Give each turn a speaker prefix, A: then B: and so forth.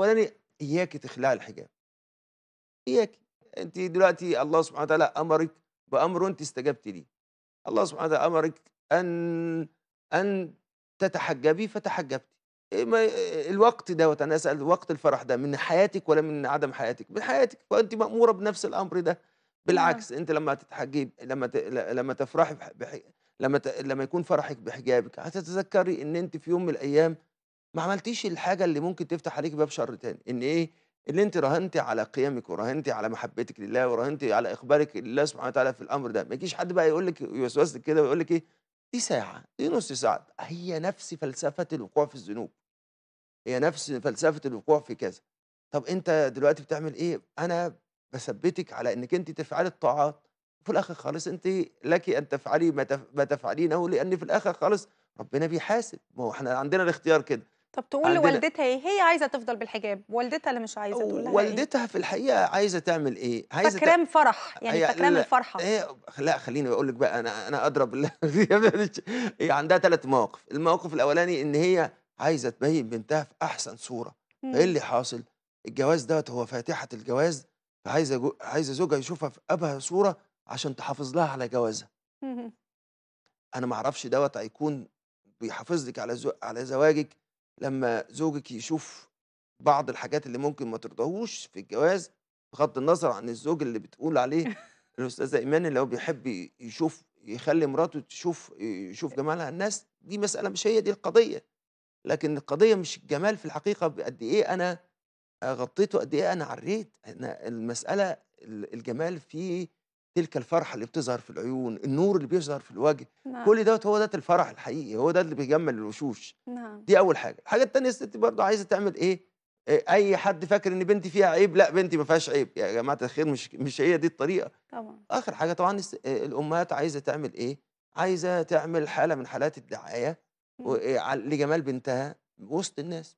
A: اولاني اياك تخلع الحجاب اياك انت دلوقتي الله سبحانه وتعالى امرك بامر انت استجبت ليه الله سبحانه وتعالى امرك ان ان تتحجبي فتحجبتي إيه إيه، إيه، الوقت ده انا اسال وقت الفرح ده من حياتك ولا من عدم حياتك من حياتك فانت ماموره بنفس الامر ده نعم. بالعكس انت لما تتحجب لما ت... لما تفرحي بح... لما ت... لما يكون فرحك بحجابك هتتذكري ان انت في يوم من الايام ما عملتيش الحاجه اللي ممكن تفتح عليك باب شر تاني ان ايه اللي انت راهنتي على قيمك وراهنتي على محبتك لله وراهنتي على اخبارك لله سبحانه وتعالى في الامر ده ما يجيش حد بقى يقول لك يوسوس لك كده ويقول لك ايه دي ساعه دي نص ساعه هي نفس فلسفه الوقوع في الذنوب هي نفس فلسفه الوقوع في كذا طب انت دلوقتي بتعمل ايه انا بثبتك على انك انت تفعلي الطاعات في الاخر خالص انت لك ان تفعلي ما تفعلينه لان في الاخر خالص ربنا بيحاسب ما هو احنا عندنا الاختيار كده طب تقول عندنا. لوالدتها ايه هي عايزه تفضل بالحجاب والدتها اللي مش عايزه تقول لها إيه؟ والدتها إيه؟ في الحقيقه عايزه تعمل ايه عايزه تكرم ت... فرح يعني فكرام الفرحه هي لا خليني اقول لك بقى انا انا اضرب هي عندها ثلاث مواقف الموقف الاولاني ان هي عايزه تبين بنتها في احسن صوره ايه اللي حاصل الجواز دوت هو فاتحه الجواز فعايزه جو... عايزه زوجها يشوفها في ابهى صوره عشان تحافظ لها على جوازها انا ما اعرفش دوت هيكون بيحافظ لك على زو... على زواجك لما زوجك يشوف بعض الحاجات اللي ممكن ما ترضاهوش في الجواز بغض النظر عن الزوج اللي بتقول عليه الاستاذه ايمان اللي هو بيحب يشوف يخلي مراته تشوف يشوف جمالها الناس دي مساله مش هي دي القضيه لكن القضيه مش الجمال في الحقيقه قد ايه انا غطيته قد ايه انا عريت انا المساله الجمال في تلك الفرحة اللي بتظهر في العيون النور اللي بيظهر في الوجه نعم. كل دوت هو ده الفرح الحقيقي هو ده اللي بيجمل الوشوش نعم. دي أول حاجة الحاجة التانية الست برضه عايزة تعمل إيه آه، اي حد فاكر ان بنتي فيها عيب لا بنتي ما فيهاش عيب يا جماعه الخير مش مش هي دي الطريقه طبعا اخر حاجه طبعا آه، الامهات عايزه تعمل ايه عايزه تعمل حاله من حالات الدعايه آه، لجمال بنتها وسط الناس